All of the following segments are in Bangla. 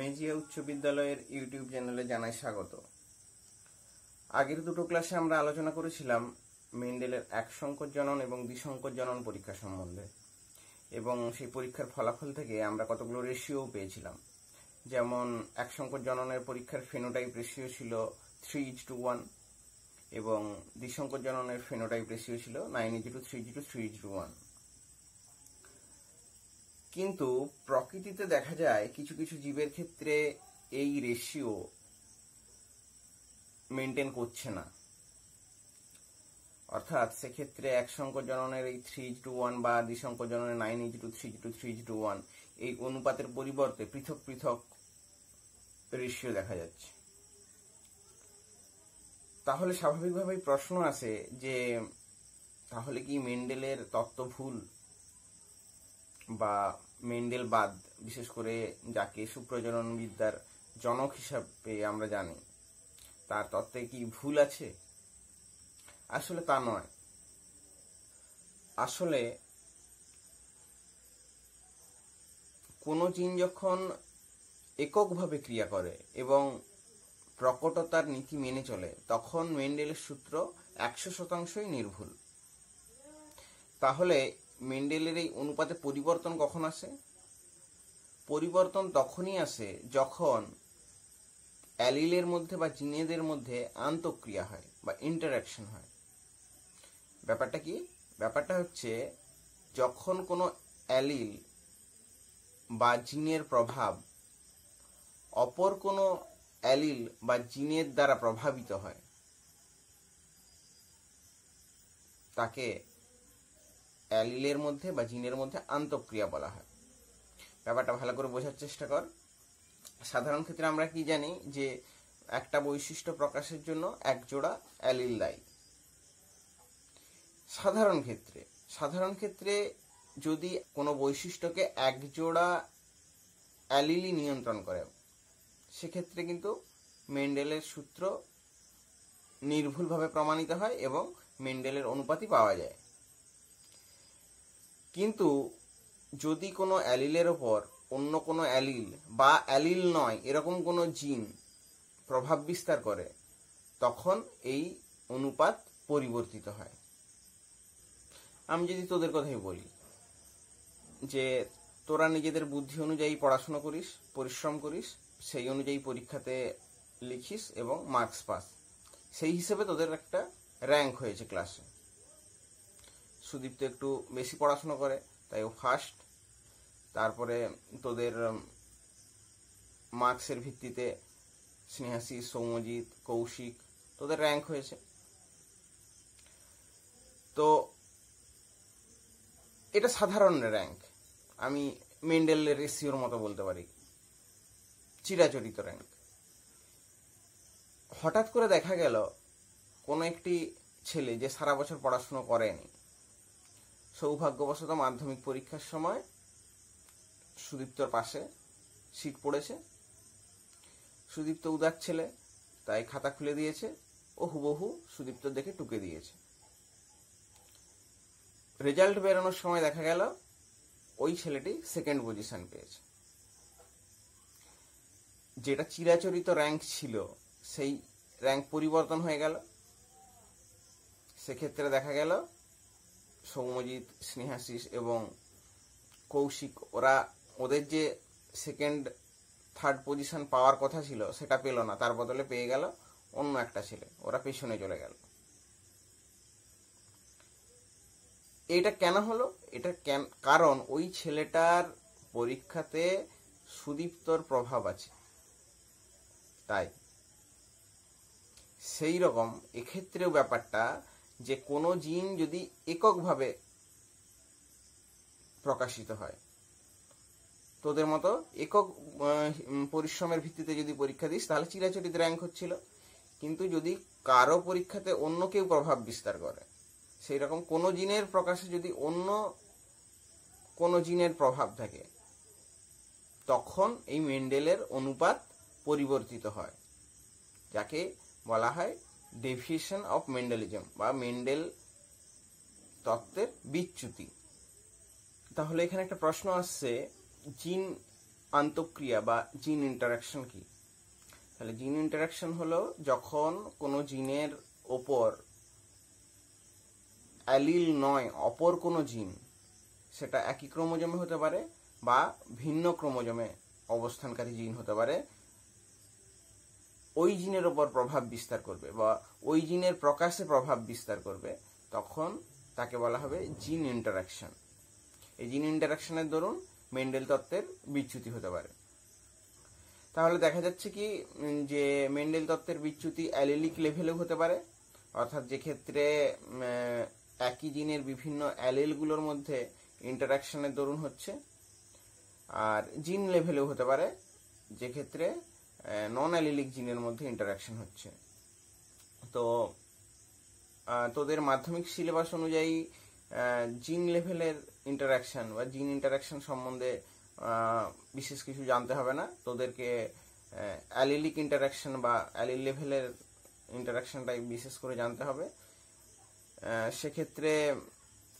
মেজিয়া উচ্চ বিদ্যালয়ের ইউটিউব চ্যানেলে জানাই স্বাগত আগের দুটো ক্লাসে আমরা আলোচনা করেছিলাম মেন্ডেলের এক সংকট জনন এবং দ্বিসংকট জনন পরীক্ষা সম্বন্ধে এবং সেই পরীক্ষার ফলাফল থেকে আমরা কতগুলো রেশিও পেয়েছিলাম যেমন এক সংকট জননের পরীক্ষার ফেনোটাইপ রেশিও ছিল থ্রি ইজ টু ওয়ান এবং দ্বিসংকট জননের ফেনোটাইপ রেশিও ছিল nine is to three is to three is to one কিন্তু প্রকৃতিতে দেখা যায় কিছু কিছু জীবের ক্ষেত্রে এই রেশিও মেনটেন করছে না অর্থাৎ সেক্ষেত্রে এক সংকর জননের এই থ্রি টু ওয়ান বা দুই সংকর জননের nine is to three to three to one এই অনুপাতের পরিবর্তে পৃথক পৃথক রেশিও দেখা যাচ্ছে তাহলে স্বাভাবিকভাবেই প্রশ্ন আছে যে তাহলে কি মেন্ডেলের তত্ত্ব ভুল বা মেন্ডেলবাদ বিশেষ করে যাকে সুপ্রজনন বিদ্যার জনক হিসাবে আমরা জানি তার তত্ত্বে কি ভুল আছে আসলে তা নয় আসলে কোনো জিন যখন এককভাবে ক্রিয়া করে এবং প্রকটতার নীতি মেনে চলে তখন মেন্ডেলের সূত্র একশো শতাংশই নির্ভুল তাহলে মেন্ডেলের এই অনুপাতে পরিবর্তন কখন আসে পরিবর্তন তখনই আসে যখন অ্যালিলের মধ্যে বা জিনেদের মধ্যে আন্তঃক্রিয়া হয় বা ইন্টারাকশন হয় ব্যাপারটা কি ব্যাপারটা হচ্ছে যখন কোনো অ্যালিল বা জিনের প্রভাব অপর কোনো অ্যালিল বা জিনের দ্বারা প্রভাবিত হয় তাকে অ্যালিলের মধ্যে বা জিনের মধ্যে আন্তঃক্রিয়া বলা হয় ব্যাপারটা ভালো করে বোঝার চেষ্টা কর সাধারণ ক্ষেত্রে আমরা কি জানি যে একটা বৈশিষ্ট্য প্রকাশের জন্য এক জোড়া অ্যালিল দায়ী সাধারণ ক্ষেত্রে সাধারণ ক্ষেত্রে যদি কোনো বৈশিষ্ট্যকে এক জোড়া অ্যালিলই নিয়ন্ত্রণ করে সেক্ষেত্রে কিন্তু মেন্ডেলের সূত্র নির্ভুলভাবে প্রমাণিত হয় এবং মেন্ডেলের অনুপাতি পাওয়া যায় কিন্তু যদি কোনো অ্যালিলের ওপর অন্য কোনো অ্যালিল বা অ্যালিল নয় এরকম কোনো জিন প্রভাব বিস্তার করে তখন এই অনুপাত পরিবর্তিত হয় আমি যদি তোদের কথাই বলি যে তোরা নিজেদের বুদ্ধি অনুযায়ী পড়াশোনা করিস পরিশ্রম করিস সেই অনুযায়ী পরীক্ষাতে লিখিস এবং মার্কস পাস সেই হিসেবে তোদের একটা র্যাঙ্ক হয়েছে ক্লাসে সুদীপ তো একটু বেশি পড়াশুনো করে তাই ও ফার্স্ট তারপরে তোদের মার্কসের ভিত্তিতে স্নেহাসী সৌমজিৎ কৌশিক তোদের র্যাঙ্ক হয়েছে তো এটা সাধারণ র্যাঙ্ক আমি মেন্ডেল রেসিওর মতো বলতে পারি চিরাচরিত র্যাঙ্ক হঠাৎ করে দেখা গেল কোনো একটি ছেলে যে সারা বছর পড়াশুনো করেনি সৌভাগ্যবশত মাধ্যমিক পরীক্ষার সময় সুদীপ্তর পাশে সিট পড়েছে সুদীপ্ত উদার ছেলে তাই খাতা খুলে দিয়েছে ও হুবহু সুদীপ্ত দেখে টুকে দিয়েছে রেজাল্ট বেরোনোর সময় দেখা গেল ওই ছেলেটি সেকেন্ড পজিশন পেয়েছে যেটা চিরাচরিত র্যাঙ্ক ছিল সেই র্যাঙ্ক পরিবর্তন হয়ে গেল সেক্ষেত্রে দেখা গেল সৌম্যজিৎ স্নেহাশিস এবং কৌশিক ওরা ওদের যে সেকেন্ড থার্ড পজিশন পাওয়ার কথা ছিল সেটা পেল না তার বদলে পেয়ে গেল অন্য একটা ছেলে ওরা পেছনে চলে গেল এটা কেন হলো এটা কেন কারণ ওই ছেলেটার পরীক্ষাতে সুদীপ্তর প্রভাব আছে তাই সেই রকম এক্ষেত্রেও ব্যাপারটা যে কোনো জিন যদি এককভাবে প্রকাশিত হয় তোদের মতো একক পরিশ্রমের ভিত্তিতে যদি পরীক্ষা দিস তাহলে চিরাচরিত র্যাঙ্ক হচ্ছিল কিন্তু যদি কারো পরীক্ষাতে অন্য কেউ প্রভাব বিস্তার করে সেই রকম কোনো জিনের প্রকাশে যদি অন্য কোনো জিনের প্রভাব থাকে তখন এই মেন্ডেলের অনুপাত পরিবর্তিত হয় যাকে বলা হয় ডেভিয়েশন অফ মেন্ডেলিজম বা মেন্ডেল তত্ত্বের বিচ্যুতি তাহলে এখানে একটা প্রশ্ন আসছে জিন আন্তঃক্রিয়া বা জিন ইন্টারাকশন কি তাহলে জিন ইন্টারাকশন হলো যখন কোনো জিনের ওপর অ্যালিল নয় অপর কোনো জিন সেটা একই ক্রোমোজমে হতে পারে বা ভিন্ন ক্রোমোজমে অবস্থানকারী জিন হতে পারে ওই জিনের ওপর প্রভাব বিস্তার করবে বা ওই জিনের প্রকাশে প্রভাব বিস্তার করবে তখন তাকে বলা হবে জিন ইন্টারাকশন এই জিন ইন্টারাকশনের দরুন মেন্ডেল তত্ত্বের বিচ্যুতি হতে পারে তাহলে দেখা যাচ্ছে কি যে মেন্ডেল তত্ত্বের বিচ্যুতি অ্যালিলিক লেভেলেও হতে পারে অর্থাৎ যে ক্ষেত্রে একই জিনের বিভিন্ন অ্যালিলগুলোর মধ্যে ইন্টারাকশনের দরুন হচ্ছে আর জিন লেভেলেও হতে পারে যে ক্ষেত্রে নন অ্যালিলিক জিনের মধ্যে ইন্টারাকশন হচ্ছে তো তোদের মাধ্যমিক সিলেবাস অনুযায়ী জিন লেভেলের ইন্টারাকশন বা জিন ইন্টারাকশন সম্বন্ধে বিশেষ কিছু জানতে হবে না তোদেরকে অ্যালিলিক ইন্টারাকশন বা অ্যালিল লেভেলের ইন্টারাকশনটাই বিশেষ করে জানতে হবে সেক্ষেত্রে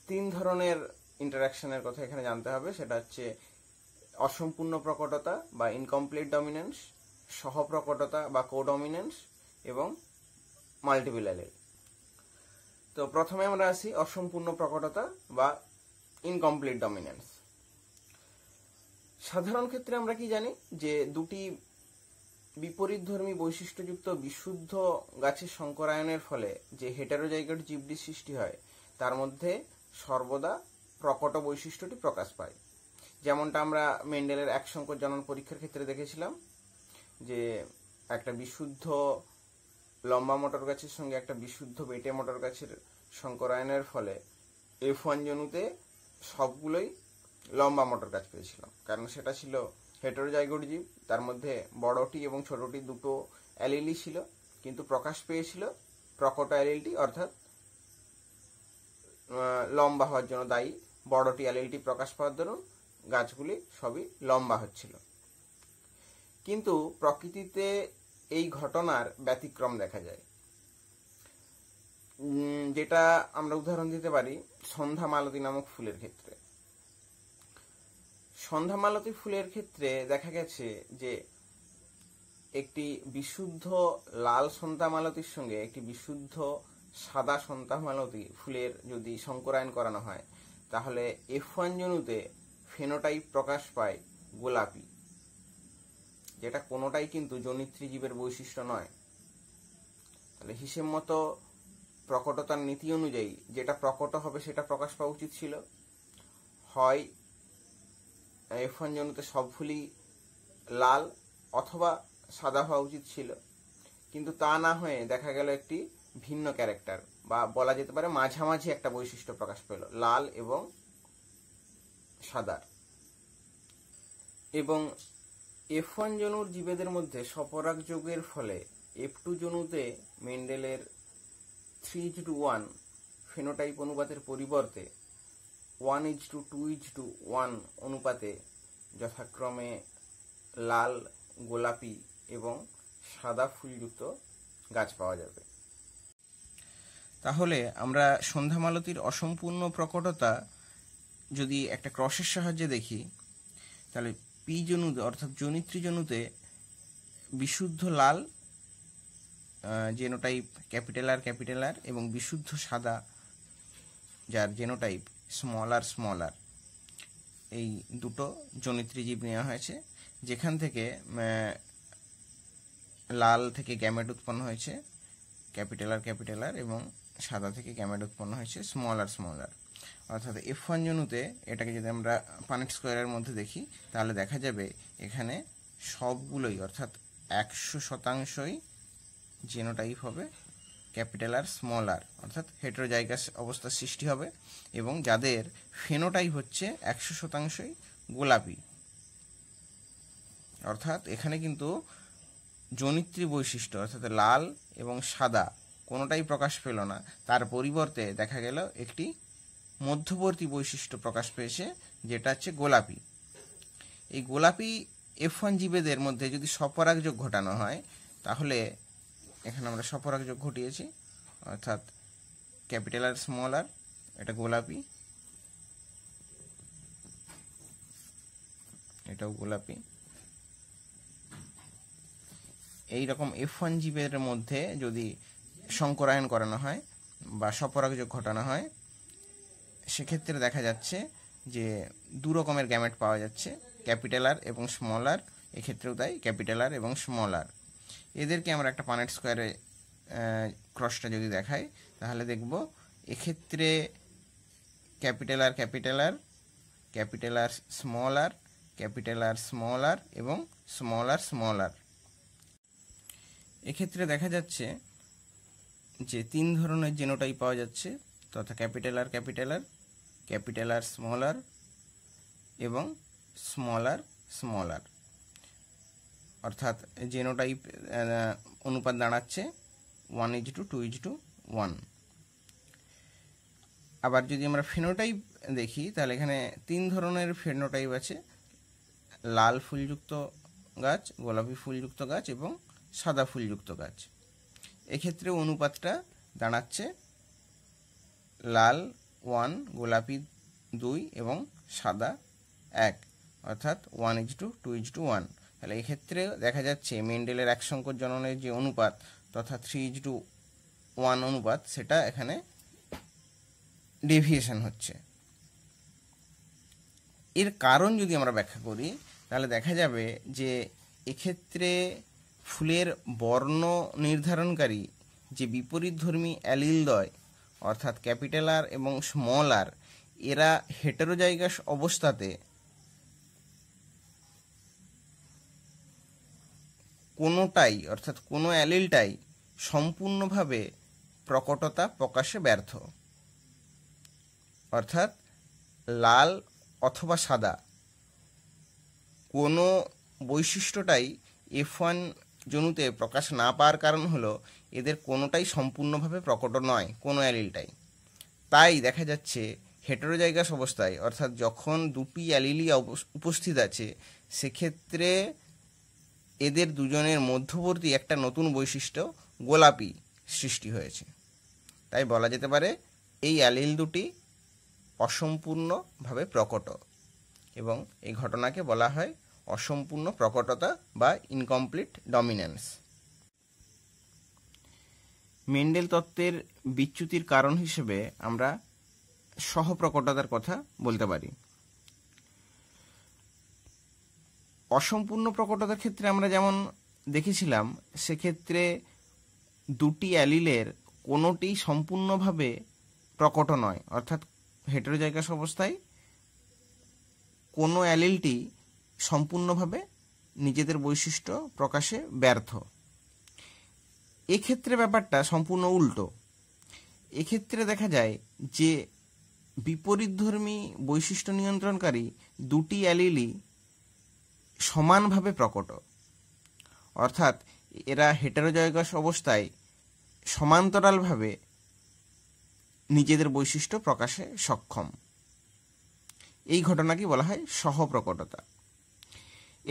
তিন ধরনের ইন্টারাকশনের কথা এখানে জানতে হবে সেটা হচ্ছে অসম্পূর্ণ প্রকটতা বা ইনকমপ্লিট ডমিনেন্স সহপ্রকটতা বা কোডমিনেন্স এবং মাল্টিপল অ্যালেল তো প্রথমে আমরা আসি অসম্পূর্ণ প্রকটতা বা ইনকমপ্লিট ডমিনেন্স সাধারণ ক্ষেত্রে আমরা কি জানি যে দুটি বিপরীতধর্মী বৈশিষ্ট্যযুক্ত বিশুদ্ধ গাছের সংকরায়নের ফলে যে হেটারোজাইগট জীবটি সৃষ্টি হয় তার মধ্যে সর্বদা প্রকট বৈশিষ্ট্যটি প্রকাশ পায় যেমনটা আমরা মেন্ডেলের এক সংকট জনন পরীক্ষার ক্ষেত্রে দেখেছিলাম যে একটা বিশুদ্ধ লম্বা মোটর গাছের সঙ্গে একটা বিশুদ্ধ বেটে মোটর গাছের সংকরায়নের ফলে এফ ওয়ান জনুতে সবগুলোই লম্বা মোটর গাছ পেয়েছিল কারণ সেটা ছিল হেটেরোজাইগোট জীব তার মধ্যে বড়টি এবং ছোটটি দুটো অ্যালিলি e ছিল কিন্তু প্রকাশ পেয়েছিল প্রকট অ্যালিলটি অর্থাৎ লম্বা হওয়ার জন্য দায়ী বড়টি অ্যালিলটি প্রকাশ পাওয়ার দরুন গাছগুলি সবই লম্বা হচ্ছিল কিন্তু প্রকৃতিতে এই ঘটনার ব্যতিক্রম দেখা যায় যেটা আমরা উদাহরণ দিতে পারি সন্ধ্যা মালতী নামক ফুলের ক্ষেত্রে সন্ধ্যা মালতী ফুলের ক্ষেত্রে দেখা গেছে যে একটি বিশুদ্ধ লাল সন্ধ্যা মালতীর সঙ্গে একটি বিশুদ্ধ সাদা সন্ধ্যা মালতী ফুলের যদি সংকরায়ন করানো হয় তাহলে এফ ওয়ান জনুতে ফেনোটাইপ প্রকাশ পায় গোলাপি যেটা কোনোটাই কিন্তু জনিত্রী জীবের বৈশিষ্ট্য নয় তাহলে হিসেব মতো প্রকটতার নীতি অনুযায়ী যেটা প্রকট হবে সেটা প্রকাশ পাওয়া উচিত ছিল হয় এফ ওয়ান জনুতে সব ফুলই লাল অথবা সাদা হওয়া উচিত ছিল কিন্তু তা না হয়ে দেখা গেল একটি ভিন্ন ক্যারেক্টার বা বলা যেতে পারে মাঝামাঝি একটা বৈশিষ্ট্য প্রকাশ পেল লাল এবং সাদার এবং এফ ওয়ান জনুর জীবেদের মধ্যে সপরাগ যোগের ফলে এফ টু জনুতে মেন্ডেলের three is to one phenotype অনুপাতের পরিবর্তে one is to two is to one অনুপাতে যথাক্রমে লাল গোলাপি এবং সাদা ফুলযুক্ত গাছ পাওয়া যাবে তাহলে আমরা সন্ধ্যামালতির অসম্পূর্ণ প্রকটতা যদি একটা ক্রসের সাহায্যে দেখি তাহলে পি জনুতে অর্থাৎ জনিত্রী জনুতে বিশুদ্ধ লাল জেনোটাইপ ক্যাপিটাল আর ক্যাপিটাল এবং বিশুদ্ধ সাদা যার জেনোটাইপ স্মল আর স্মল এই দুটো জনিত্রী জীব নেওয়া হয়েছে যেখান থেকে লাল থেকে গ্যামেট উৎপন্ন হয়েছে ক্যাপিটালার ক্যাপিটালার এবং সাদা থেকে গ্যামেট উৎপন্ন হয়েছে স্মল আর স্মল অর্থাৎ এফ ওয়ান জনুতে এটাকে যদি আমরা পানেট স্কোয়ারের মধ্যে দেখি তাহলে দেখা যাবে এখানে সবগুলোই অর্থাৎ একশো শতাংশই জেনোটাইপ হবে ক্যাপিটাল আর স্মল আর অর্থাৎ হেটেরোজাইগাস অবস্থার সৃষ্টি হবে এবং যাদের ফেনোটাইপ হচ্ছে একশো শতাংশই গোলাপি অর্থাৎ এখানে কিন্তু জনিত্রী বৈশিষ্ট্য অর্থাৎ লাল এবং সাদা কোনোটাই প্রকাশ পেল না তার পরিবর্তে দেখা গেল একটি মধ্যবর্তী বৈশিষ্ট্য প্রকাশ পেয়েছে যেটা হচ্ছে গোলাপি এই গোলাপি এফ ওয়ান জীবেদের মধ্যে যদি সপরাগযোগ ঘটানো হয় তাহলে এখানে আমরা সপরাগযোগ ঘটিয়েছি অর্থাৎ ক্যাপিটাল আর স্মল আর এটা গোলাপি এটাও গোলাপি এই রকম এফ ওয়ান জীবের মধ্যে যদি সংকরায়ন করানো হয় বা সপরাগযোগ ঘটানো হয় সেক্ষেত্রে দেখা যাচ্ছে যে দু রকমের গ্যামেট পাওয়া যাচ্ছে ক্যাপিটাল আর এবং স্মল আর এক্ষেত্রেও তাই ক্যাপিটাল আর এবং স্মল আর এদেরকে আমরা একটা পানেট স্কোয়ারে ক্রসটা যদি দেখাই তাহলে দেখব এক্ষেত্রে capital R capital R capital R small R capital R small R এবং স্মল আর স্মল আর এক্ষেত্রে দেখা যাচ্ছে যে তিন ধরনের জেনোটাই পাওয়া যাচ্ছে তথা capital R capital R capital R smaller এবং স্মলার স্মলার অর্থাৎ জেনোটাইপ অনুপাত দাঁড়াচ্ছে one is to two is to one আবার যদি আমরা ফেনোটাইপ দেখি তাহলে এখানে তিন ধরনের ফেনোটাইপ আছে লাল ফুলযুক্ত গাছ গোলাপি ফুলযুক্ত গাছ এবং সাদা ফুলযুক্ত গাছ এক্ষেত্রে অনুপাতটা দাঁড়াচ্ছে লাল ওয়ান গোলাপি দুই এবং সাদা এক অর্থাৎ one is to two is to one তাহলে এক্ষেত্রে দেখা যাচ্ছে মেন্ডেলের এক সংকট জননের যে অনুপাত তথা থ্রি ইজ টু ওয়ান অনুপাত সেটা এখানে ডেভিয়েশন হচ্ছে এর কারণ যদি আমরা ব্যাখ্যা করি তাহলে দেখা যাবে যে এক্ষেত্রে ফুলের বর্ণ নির্ধারণকারী যে বিপরীতধর্মী অ্যালিল অর্থাৎ ক্যাপিটাল আর এবং স্মল আর এরা হেটেরো জায়গা অবস্থাতে কোনোটাই অর্থাৎ কোনো অ্যালিলটাই সম্পূর্ণভাবে প্রকটতা প্রকাশে ব্যর্থ অর্থাৎ লাল অথবা সাদা কোনো বৈশিষ্ট্যটাই এফ ওয়ান জনুতে প্রকাশ না পাওয়ার কারণ হলো এদের কোনোটাই সম্পূর্ণভাবে প্রকট নয় কোনো অ্যালিলটাই তাই দেখা যাচ্ছে হেটারোজাইগাস অবস্থায় অর্থাৎ যখন দুটি অ্যালিলি উপস্থিত আছে সেক্ষেত্রে এদের দুজনের মধ্যবর্তী একটা নতুন বৈশিষ্ট্য গোলাপি সৃষ্টি হয়েছে তাই বলা যেতে পারে এই অ্যালিল দুটি অসম্পূর্ণভাবে প্রকট এবং এই ঘটনাকে বলা হয় অসম্পূর্ণ প্রকটতা বা ইনকমপ্লিট ডমিন্যান্স মেন্ডেল তত্ত্বের বিচ্যুতির কারণ হিসেবে আমরা সহপ্রকটতার কথা বলতে পারি অসম্পূর্ণ প্রকটতার ক্ষেত্রে আমরা যেমন দেখেছিলাম সেক্ষেত্রে দুটি অ্যালিলের কোনোটি সম্পূর্ণভাবে প্রকট নয় অর্থাৎ হেটেরোজাইকাস অবস্থায় কোনো অ্যালিলটি সম্পূর্ণভাবে নিজেদের বৈশিষ্ট্য প্রকাশে ব্যর্থ এক্ষেত্রে ব্যাপারটা সম্পূর্ণ উল্টো এক্ষেত্রে দেখা যায় যে বিপরীতধর্মী বৈশিষ্ট্য নিয়ন্ত্রণকারী দুটি অ্যালিলি সমানভাবে প্রকট অর্থাৎ এরা হেটারোজয়গাস অবস্থায় সমান্তরালভাবে নিজেদের বৈশিষ্ট্য প্রকাশে সক্ষম এই ঘটনাকে বলা হয় সহপ্রকটতা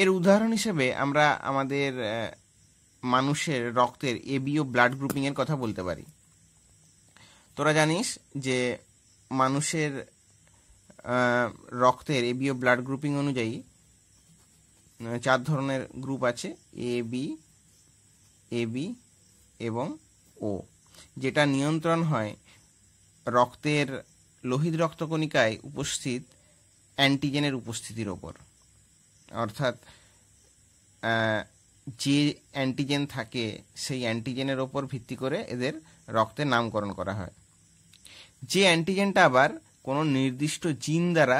এর উদাহরণ হিসেবে আমরা আমাদের মানুষের রক্তের এবিও ব্লাড গ্রুপিংয়ের কথা বলতে পারি তোরা জানিস যে মানুষের রক্তের এবিও ব্লাড গ্রুপিং অনুযায়ী চার ধরনের গ্রুপ আছে এ বি এ বি এবং ও যেটা নিয়ন্ত্রণ হয় রক্তের লোহিত রক্তকণিকায় উপস্থিত অ্যান্টিজেনের উপস্থিতির ওপর অর্থাৎ যে অ্যান্টিজেন থাকে সেই অ্যান্টিজেনের ওপর ভিত্তি করে এদের রক্তের নামকরণ করা হয় যে অ্যান্টিজেনটা আবার কোনো নির্দিষ্ট জিন দ্বারা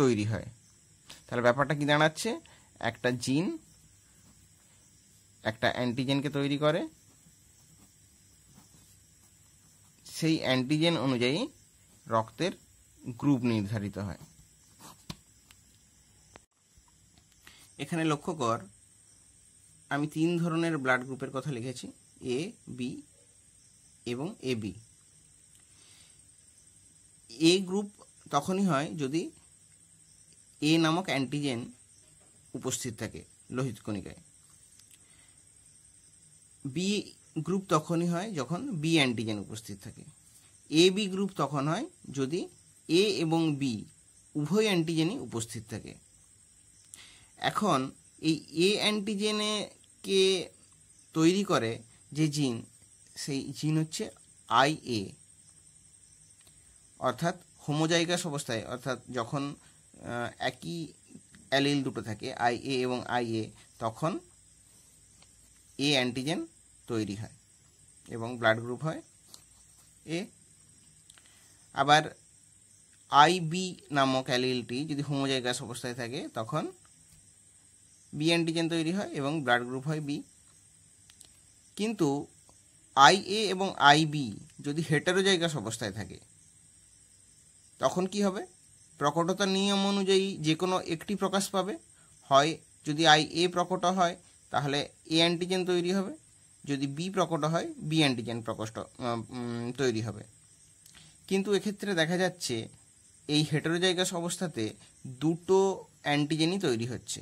তৈরি হয় তাহলে ব্যাপারটা কি দাঁড়াচ্ছে একটা জিন একটা অ্যান্টিজেনকে তৈরি করে সেই অ্যান্টিজেন অনুযায়ী রক্তের গ্রুপ নির্ধারিত হয় এখানে লক্ষ্য কর আমি তিন ধরনের ব্লাড গ্রুপের কথা লিখেছি এ বি এবং এ বি এ গ্রুপ তখনই হয় যদি এ নামক অ্যান্টিজেন উপস্থিত থাকে লোহিত কণিকায় বি গ্রুপ তখনই হয় যখন বি অ্যান্টিজেন উপস্থিত থাকে এ বি গ্রুপ তখন হয় যদি এ এবং বি উভয় অ্যান্টিজেনই উপস্থিত থাকে এখন এই এ অ্যান্টিজেনে কে তৈরি করে যে জিন সেই জিন হচ্ছে আই এ অর্থাৎ হোমোজাইগাস অবস্থায় অর্থাৎ যখন একই অ্যালিল দুটো থাকে আই এ এবং আই এ তখন এ অ্যান্টিজেন তৈরি হয় এবং ব্লাড গ্রুপ হয় এ আবার আইবি নামক অ্যালিলটি যদি হোমোজাইগাস অবস্থায় থাকে তখন বি অ্যান্টিজেন তৈরি হয় এবং ব্লাড গ্রুপ হয় বি কিন্তু আইএ এবং আইবি যদি হেটারোজাইগাস অবস্থায় থাকে তখন কি হবে প্রকটতা নিয়ম অনুযায়ী যে কোনো একটি প্রকাশ পাবে হয় যদি আই এ প্রকট হয় তাহলে এ অ্যান্টিজেন তৈরি হবে যদি বি প্রকট হয় বি অ্যান্টিজেন প্রকষ্ট তৈরি হবে কিন্তু এক্ষেত্রে দেখা যাচ্ছে এই হেটারোজাইগাস অবস্থাতে দুটো অ্যান্টিজেনই তৈরি হচ্ছে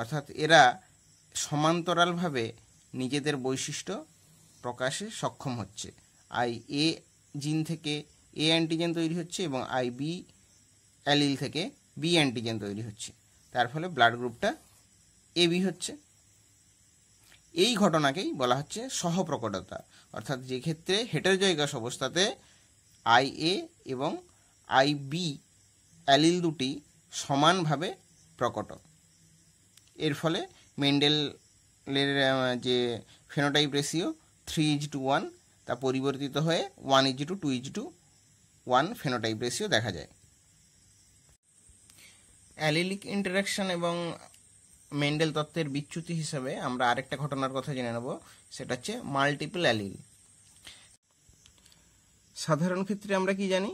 অর্থাৎ এরা সমান্তরালভাবে নিজেদের বৈশিষ্ট্য প্রকাশে সক্ষম হচ্ছে আই এ জিন থেকে এ অ্যান্টিজেন তৈরি হচ্ছে এবং আই বি অ্যালিল থেকে বি অ্যান্টিজেন তৈরি হচ্ছে তার ফলে ব্লাড গ্রুপটা এ বি হচ্ছে এই ঘটনাকেই বলা হচ্ছে সহপ্রকটতা অর্থাৎ যে ক্ষেত্রে হেটারজয়গাস অবস্থাতে আই এ এবং আই বি অ্যালিল দুটি সমানভাবে প্রকট এর ফলে মেন্ডেলের যে phenotype ratio three is to one তা পরিবর্তিত হয়ে one is to two is to one phenotype ratio দেখা যায় অ্যালিলিক ইন্টারাকশন এবং মেন্ডেল তত্ত্বের বিচ্যুতি হিসাবে আমরা আরেকটা ঘটনার কথা জেনে নেব সেটা হচ্ছে মাল্টিপল অ্যালিল সাধারণ ক্ষেত্রে আমরা কি জানি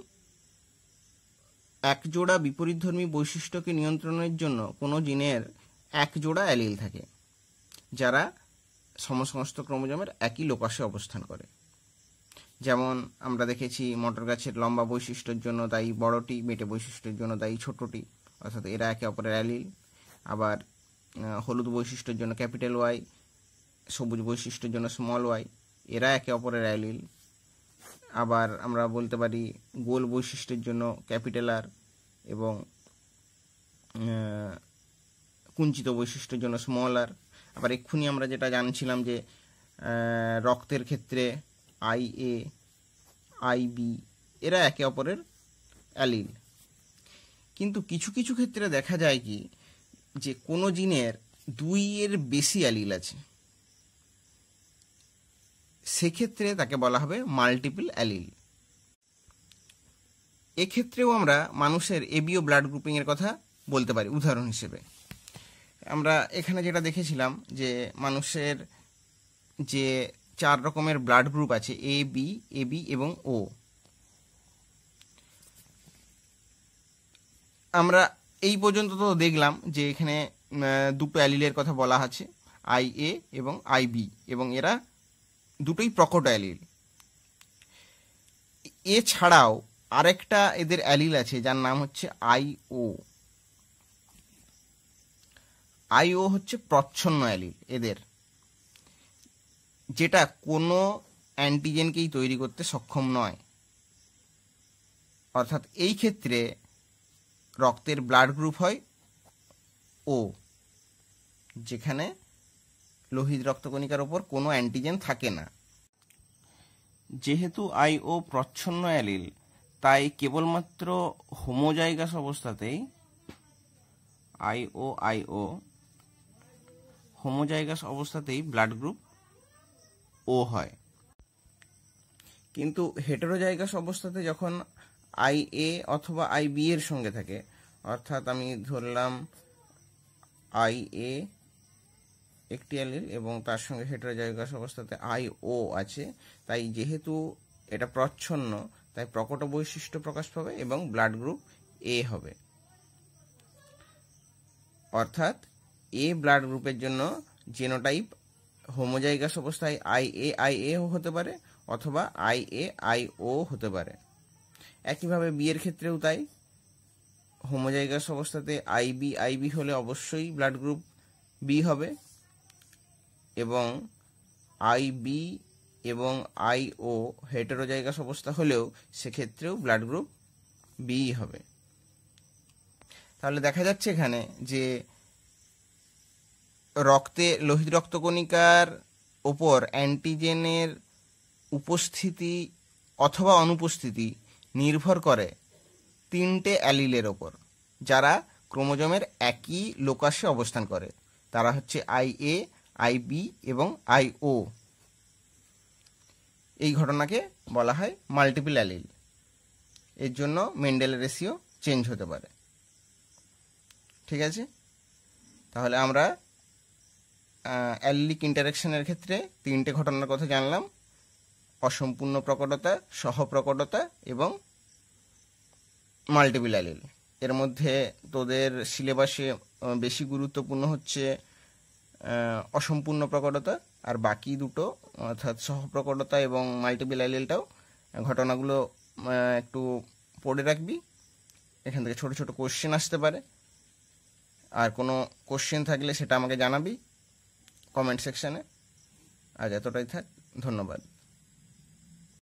একজোড়া বিপরীতধর্মী বৈশিষ্ট্যকে নিয়ন্ত্রণের জন্য কোনো জিনের এক জোড়া অ্যালিল থাকে যারা সমসংস্থ ক্রোমোজোমের একই লোকাসে অবস্থান করে যেমন আমরা দেখেছি মটর গাছের লম্বা বৈশিষ্ট্যের জন্য দায়ী বড়টি মেটে বৈশিষ্ট্যের জন্য দায়ী ছোটটি অর্থাৎ এরা একে অপরের অ্যালিল আবার হলুদ বৈশিষ্ট্যের জন্য ক্যাপিটাল ওয়াই সবুজ বৈশিষ্ট্যের জন্য স্মল ওয়াই এরা একে অপরের অ্যালিল আবার আমরা বলতে পারি গোল বৈশিষ্ট্যের জন্য ক্যাপিটাল আর এবং কুঞ্চিত বৈশিষ্ট্যের জন্য স্মল আর আবার এক্ষুনি আমরা যেটা জানছিলাম যে রক্তের ক্ষেত্রে আই এ আইবি এরা একে অপরের অ্যালিল কিন্তু কিছু কিছু ক্ষেত্রে দেখা যায় কি যে কোনো জিনের দুই এর বেশি অ্যালিল আছে সেক্ষেত্রে তাকে বলা হবে মাল্টিপল অ্যালিল এক্ষেত্রেও আমরা মানুষের এবিও ব্লাড গ্রুপিংয়ের কথা বলতে পারি উদাহরণ হিসেবে আমরা এখানে যেটা দেখেছিলাম যে মানুষের যে চার রকমের ব্লাড গ্রুপ আছে এ বি এ বি এবং ও আমরা এই পর্যন্ত তো দেখলাম যে এখানে দুটো অ্যালিলের কথা বলা আছে আই এ এবং আই বি এবং এরা দুটোই প্রকট অ্যালিল এছাড়াও আরেকটা এদের অ্যালিল আছে যার নাম হচ্ছে আই ও আইও হচ্ছে প্রচ্ছন্ন অ্যালিল এদের যেটা কোনো অ্যান্টিজেনকেই তৈরি করতে সক্ষম নয় অর্থাৎ এই ক্ষেত্রে রক্তের ব্লাড গ্রুপ হয় ও যেখানে লোহিত রক্তকণিকার ওপর কোনো অ্যান্টিজেন থাকে না যেহেতু আইও প্রচ্ছন্ন অ্যালিল তাই কেবলমাত্র হোমোজাইগাস অবস্থাতেই আইও আইও হোমোজাইগাস অবস্থাতেই ব্লাড গ্রুপ ও হয় কিন্তু হেটেরোজাইগাস অবস্থাতে যখন আই এ অথবা আই বি এর সঙ্গে থাকে অর্থাৎ আমি ধরলাম আই এ একটি অ্যালিল এবং তার সঙ্গে হেটেরোজাইগাস অবস্থাতে আই ও আছে তাই যেহেতু এটা প্রচ্ছন্ন তাই প্রকট বৈশিষ্ট্য প্রকাশ পাবে এবং ব্লাড গ্রুপ এ হবে অর্থাৎ এ ব্লাড গ্রুপের জন্য জেনোটাইপ হোমোজাইগাস অবস্থায় আই এ আই এ হতে পারে অথবা আই এ আই ও হতে পারে একইভাবে বিয়ের ক্ষেত্রেও তাই হোমোজাইগাস অবস্থাতে আইবি আইবি হলে অবশ্যই ব্লাড গ্রুপ বি হবে এবং আইবি এবং আই আইও হেটেরোজাইগাস অবস্থা হলেও সেক্ষেত্রেও ব্লাড গ্রুপ বি হবে তাহলে দেখা যাচ্ছে এখানে যে রক্তে লোহিত রক্তকণিকার ওপর অ্যান্টিজেনের উপস্থিতি অথবা অনুপস্থিতি নির্ভর করে তিনটে অ্যালিলের ওপর যারা ক্রোমোজোমের একই লোকাশে অবস্থান করে তারা হচ্ছে আই এ আই বি এবং আই ও এই ঘটনাকে বলা হয় মাল্টিপল অ্যালিল এর জন্য মেন্ডেল রেশিও চেঞ্জ হতে পারে ঠিক আছে তাহলে আমরা অ্যালিক ইন্টারাকশনের ক্ষেত্রে তিনটে ঘটনার কথা জানলাম অসম্পূর্ণ প্রকটতা সহপ্রকটতা এবং মাল্টিপল অ্যালিল এর মধ্যে তোদের সিলেবাসে বেশি গুরুত্বপূর্ণ হচ্ছে অসম্পূর্ণ প্রকটতা আর বাকি দুটো অর্থাৎ সহপ্রকটতা এবং মাল্টিপল অ্যালিলটাও ঘটনাগুলো একটু পড়ে রাখবি এখান থেকে ছোট ছোট কোশ্চেন আসতে পারে আর কোনো কোশ্চেন থাকলে সেটা আমাকে জানাবি কমেন্ট সেকশানে আজ এতটাই থাক ধন্যবাদ